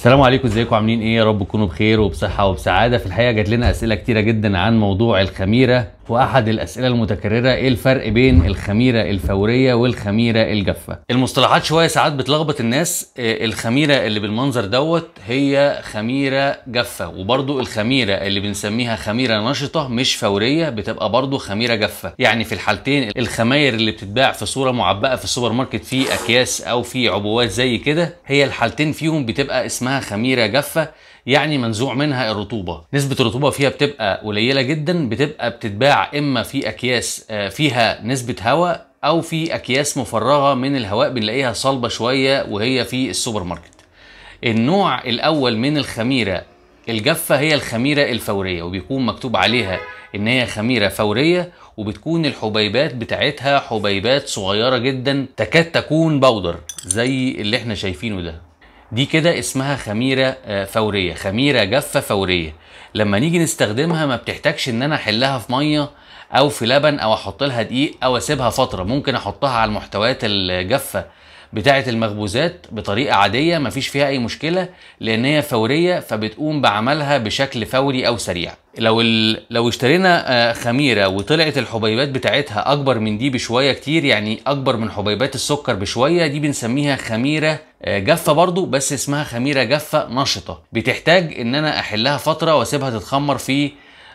السلام عليكم ازيكم عاملين ايه يا رب تكونوا بخير وبصحه وبسعاده في الحقيقه جات لنا اسئله كتيره جدا عن موضوع الخميره واحد الاسئله المتكرره ايه الفرق بين الخميره الفوريه والخميره الجافه المصطلحات شويه ساعات بتلخبط الناس آه، الخميره اللي بالمنظر دوت هي خميره جافه وبرضو الخميره اللي بنسميها خميره نشطه مش فوريه بتبقى برضو خميره جافه يعني في الحالتين الخماير اللي بتتباع في صوره معبأه في السوبر ماركت في اكياس او في عبوات زي كده هي الحالتين فيهم بتبقى اسمها خميره جافه يعني منزوع منها الرطوبه نسبه الرطوبه فيها بتبقى قليله جدا بتبقى بتتباع اما في اكياس آه، فيها نسبه هواء او في اكياس مفرغه من الهواء بنلاقيها صلبه شويه وهي في السوبر ماركت النوع الاول من الخميره الجافه هي الخميره الفوريه وبيكون مكتوب عليها ان هي خميره فوريه وبتكون الحبيبات بتاعتها حبيبات صغيره جدا تكاد تكون بودر زي اللي احنا شايفينه ده دي كده اسمها خميرة آه، فورية خميرة جافة فورية لما نيجي نستخدمها ما بتحتاجش ان انا احلها في مية او في لبن او احط لها دقيق او اسيبها فترة ممكن احطها على المحتويات الجافة بتاعه المخبوزات بطريقه عاديه مفيش فيها اي مشكله لان هي فوريه فبتقوم بعملها بشكل فوري او سريع لو ال... لو اشترينا آه، خميره وطلعت الحبيبات بتاعتها اكبر من دي بشويه كتير يعني اكبر من حبيبات السكر بشويه دي بنسميها خميره آه، جافه برضو بس اسمها خميره جافه نشطه بتحتاج ان انا احلها فتره واسيبها تتخمر في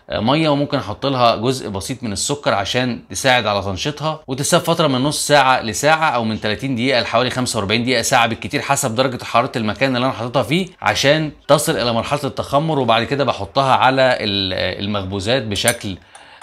ميه وممكن احط لها جزء بسيط من السكر عشان تساعد على تنشيطها وتساب فتره من نص ساعه لساعه او من 30 دقيقه لحوالي 45 دقيقه ساعه بالكتير حسب درجه حراره المكان اللي انا حاططها فيه عشان تصل الى مرحله التخمر وبعد كده بحطها على المخبوزات بشكل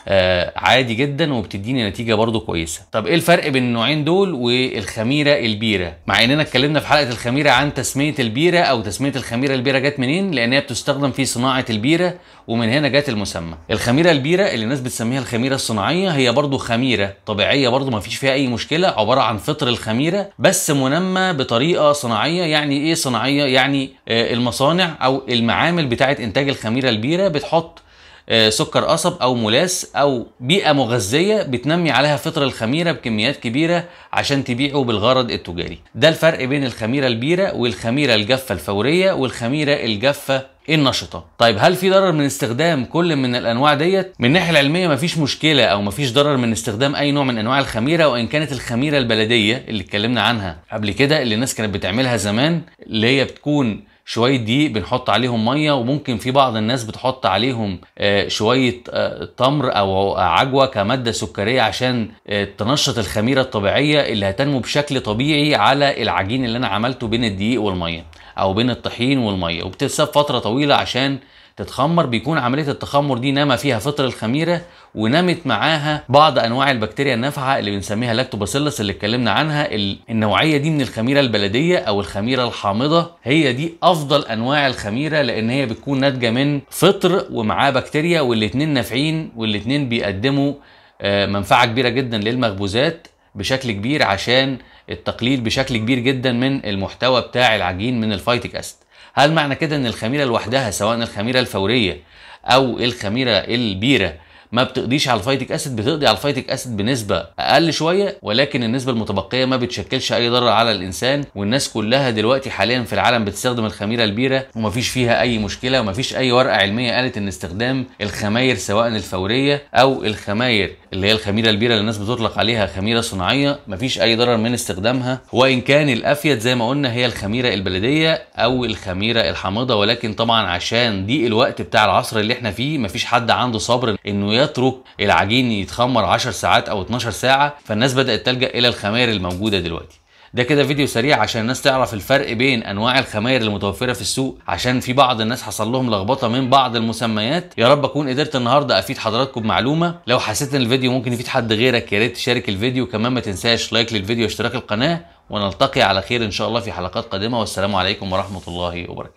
آه، عادي جدا وبتديني نتيجه برضو كويسه طب ايه الفرق بين النوعين دول والخميره البيره مع اننا اتكلمنا في حلقه الخميره عن تسميه البيره او تسميه الخميره البيره جت منين لان هي بتستخدم في صناعه البيره ومن هنا جت المسمى الخميره البيره اللي الناس بتسميها الخميره الصناعيه هي برضو خميره طبيعيه برضو ما فيش فيها اي مشكله عباره عن فطر الخميره بس منمى بطريقه صناعيه يعني ايه صناعيه يعني آه، المصانع او المعامل بتاعت انتاج الخميره البيره بتحط آه، سكر قصب او ملاس او بيئه مغذيه بتنمي عليها فطر الخميره بكميات كبيره عشان تبيعه بالغرض التجاري ده الفرق بين الخميره البيره والخميره الجافه الفوريه والخميره الجافه النشطه طيب هل في ضرر من استخدام كل من الانواع ديت من الناحيه العلميه مفيش مشكله او مفيش ضرر من استخدام اي نوع من انواع الخميره وان كانت الخميره البلديه اللي اتكلمنا عنها قبل كده اللي الناس كانت بتعملها زمان اللي هي بتكون شويه دقيق بنحط عليهم ميه وممكن في بعض الناس بتحط عليهم آه، شويه آه، تمر او عجوه كماده سكريه عشان آه، تنشط الخميره الطبيعيه اللي هتنمو بشكل طبيعي على العجين اللي انا عملته بين الدقيق والميه او بين الطحين والميه وبتتساب فتره طويله عشان تتخمر بيكون عمليه التخمر دي نما فيها فطر الخميره ونمت معاها بعض انواع البكتيريا النافعه اللي بنسميها لاكتوباسيلس اللي اتكلمنا عنها النوعيه دي من الخميره البلديه او الخميره الحامضه هي دي افضل انواع الخميره لان هي بتكون ناتجه من فطر ومعاه بكتيريا والاتنين نافعين والاتنين بيقدموا آه، منفعه كبيره جدا للمخبوزات بشكل كبير عشان التقليل بشكل كبير جدا من المحتوى بتاع العجين من الفايتيك اسيد هل معنى كده ان الخميره لوحدها سواء الخميره الفوريه او الخميره البيره ما بتقضيش على الفايتك اسيد بتقضي على الفايتك اسيد بنسبه اقل شويه ولكن النسبه المتبقيه ما بتشكلش اي ضرر على الانسان والناس كلها دلوقتي حاليا في العالم بتستخدم الخميره البيره ومفيش فيها اي مشكله ومفيش اي ورقه علميه قالت ان استخدام الخماير سواء الفوريه او الخماير اللي هي الخميره البيره اللي الناس بتطلق عليها خميره صناعيه مفيش اي ضرر من استخدامها وان كان الافيد زي ما قلنا هي الخميره البلديه او الخميره الحامضه ولكن طبعا عشان ضيق الوقت بتاع العصر اللي احنا فيه مفيش حد عنده صبر انه يترك العجين يتخمر 10 ساعات او 12 ساعه فالناس بدات تلجا الى الخماير الموجوده دلوقتي ده كده فيديو سريع عشان الناس تعرف الفرق بين انواع الخماير المتوفره في السوق عشان في بعض الناس حصل لهم لخبطه من بعض المسميات يا رب اكون قدرت النهارده افيد حضراتكم بمعلومه لو حسيت ان الفيديو ممكن يفيد حد غيرك يا ريت تشارك الفيديو كمان ما تنساش لايك للفيديو واشتراك القناه ونلتقي على خير ان شاء الله في حلقات قادمه والسلام عليكم ورحمه الله وبركاته